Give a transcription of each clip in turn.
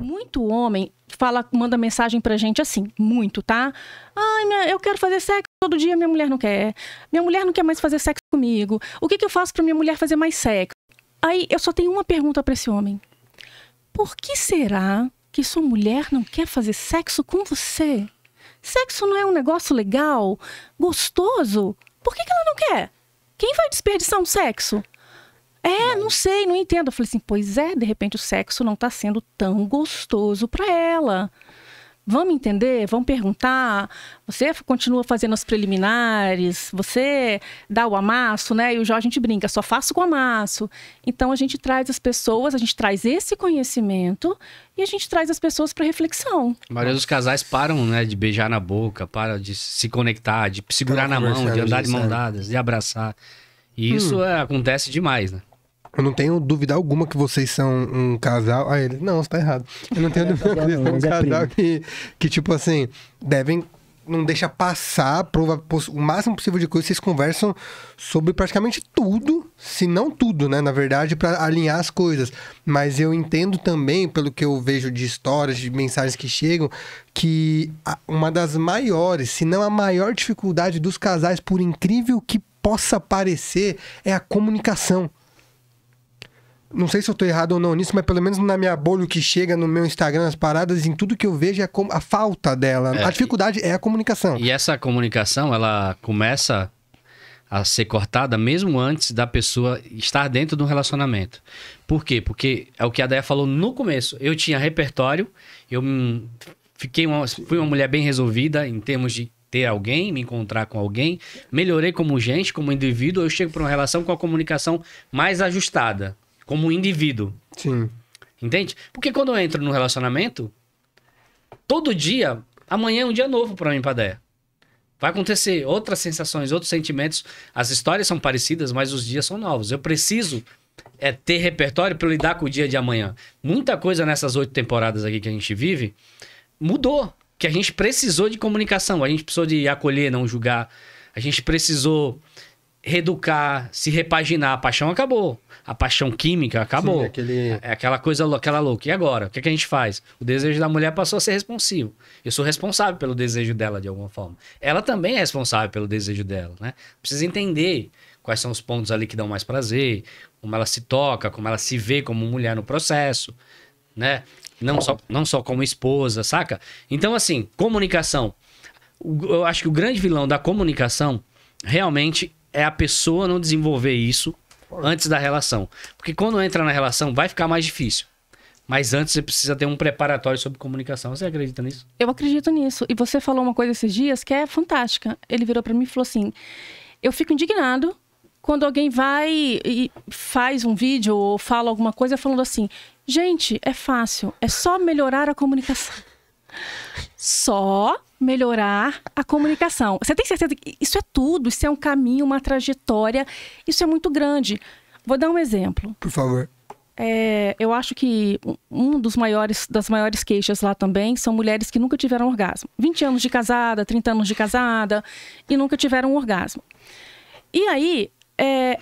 Muito homem fala, manda mensagem pra gente assim, muito, tá? Ai, minha, eu quero fazer sexo todo dia, minha mulher não quer. Minha mulher não quer mais fazer sexo comigo. O que, que eu faço pra minha mulher fazer mais sexo? Aí eu só tenho uma pergunta para esse homem. Por que será que sua mulher não quer fazer sexo com você? Sexo não é um negócio legal, gostoso? Por que, que ela não quer? Quem vai desperdiçar um sexo? É, não sei, não entendo. Eu falei assim, pois é, de repente o sexo não está sendo tão gostoso para ela. Vamos entender, vamos perguntar. Você continua fazendo as preliminares, você dá o amasso, né? E o Jorge a gente brinca, só faço com amasso. Então a gente traz as pessoas, a gente traz esse conhecimento e a gente traz as pessoas para reflexão. A maioria dos casais param, né, de beijar na boca, para de se conectar, de segurar tá na mão, de andar de mão dadas, de abraçar. E hum. isso é, acontece demais, né? Eu não tenho dúvida alguma que vocês são um casal. Aí ele, não, você tá errado. Eu não tenho é dúvida que vocês são um é casal que, que, tipo assim, devem. Não deixa passar prova, o máximo possível de coisa. Vocês conversam sobre praticamente tudo, se não tudo, né? Na verdade, para alinhar as coisas. Mas eu entendo também, pelo que eu vejo de histórias, de mensagens que chegam, que uma das maiores, se não a maior dificuldade dos casais, por incrível que possa parecer, é a comunicação. Não sei se eu tô errado ou não nisso, mas pelo menos na minha bolha que chega no meu Instagram, as paradas, em tudo que eu vejo é a, a falta dela. É, a dificuldade e, é a comunicação. E essa comunicação, ela começa a ser cortada mesmo antes da pessoa estar dentro de um relacionamento. Por quê? Porque é o que a Daya falou no começo. Eu tinha repertório, eu fiquei uma, fui uma mulher bem resolvida em termos de ter alguém, me encontrar com alguém, melhorei como gente, como indivíduo, eu chego para uma relação com a comunicação mais ajustada como indivíduo. Sim. Entende? Porque quando eu entro no relacionamento, todo dia, amanhã é um dia novo para mim, Padéia. Vai acontecer outras sensações, outros sentimentos. As histórias são parecidas, mas os dias são novos. Eu preciso é, ter repertório para lidar com o dia de amanhã. Muita coisa nessas oito temporadas aqui que a gente vive mudou. Que a gente precisou de comunicação, a gente precisou de acolher, não julgar. A gente precisou reeducar, se repaginar. A paixão acabou. A paixão química acabou. Sim, aquele... É aquela coisa aquela louca. E agora? O que, é que a gente faz? O desejo da mulher passou a ser responsivo. Eu sou responsável pelo desejo dela de alguma forma. Ela também é responsável pelo desejo dela, né? Precisa entender quais são os pontos ali que dão mais prazer, como ela se toca, como ela se vê como mulher no processo, né? Não só, não só como esposa, saca? Então, assim, comunicação. Eu acho que o grande vilão da comunicação realmente é a pessoa não desenvolver isso antes da relação. Porque quando entra na relação, vai ficar mais difícil. Mas antes você precisa ter um preparatório sobre comunicação. Você acredita nisso? Eu acredito nisso. E você falou uma coisa esses dias que é fantástica. Ele virou para mim e falou assim: Eu fico indignado quando alguém vai e faz um vídeo ou fala alguma coisa falando assim: Gente, é fácil, é só melhorar a comunicação. Só melhorar a comunicação. Você tem certeza que isso é tudo, isso é um caminho, uma trajetória, isso é muito grande. Vou dar um exemplo. Por favor. É, eu acho que um dos maiores das maiores queixas lá também são mulheres que nunca tiveram orgasmo. 20 anos de casada, 30 anos de casada e nunca tiveram um orgasmo. E aí, é,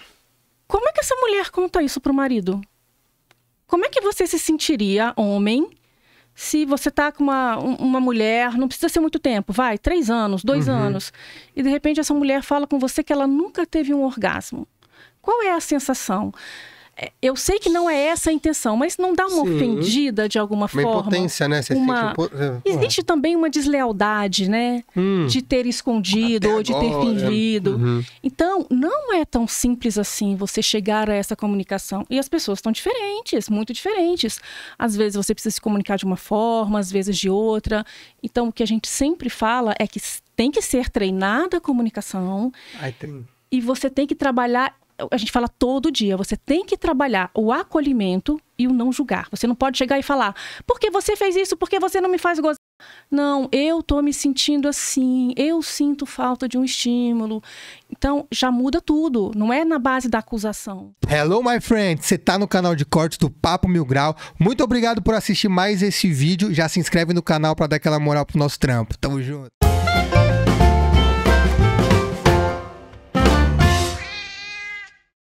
como é que essa mulher conta isso pro marido? Como é que você se sentiria, homem, se você tá com uma, uma mulher, não precisa ser muito tempo, vai, três anos, dois uhum. anos, e de repente essa mulher fala com você que ela nunca teve um orgasmo. Qual é a sensação? É, eu sei que não é essa a intenção, mas não dá uma Sim. ofendida de alguma uma forma. Uma impotência, né? Você uma... É, é. Existe também uma deslealdade, né? Hum. De ter escondido Até ou de agora. ter fingido. Uhum. Então, não é tão simples assim você chegar a essa comunicação. E as pessoas estão diferentes, muito diferentes. Às vezes você precisa se comunicar de uma forma, às vezes de outra. Então, o que a gente sempre fala é que tem que ser treinada a comunicação. tem. E você tem que trabalhar a gente fala todo dia, você tem que trabalhar o acolhimento e o não julgar. Você não pode chegar e falar, por que você fez isso? Por que você não me faz gozar? Não, eu tô me sentindo assim, eu sinto falta de um estímulo. Então já muda tudo, não é na base da acusação. Hello, my friend! Você tá no canal de cortes do Papo Mil Grau. Muito obrigado por assistir mais esse vídeo. Já se inscreve no canal para dar aquela moral pro nosso trampo. Tamo junto.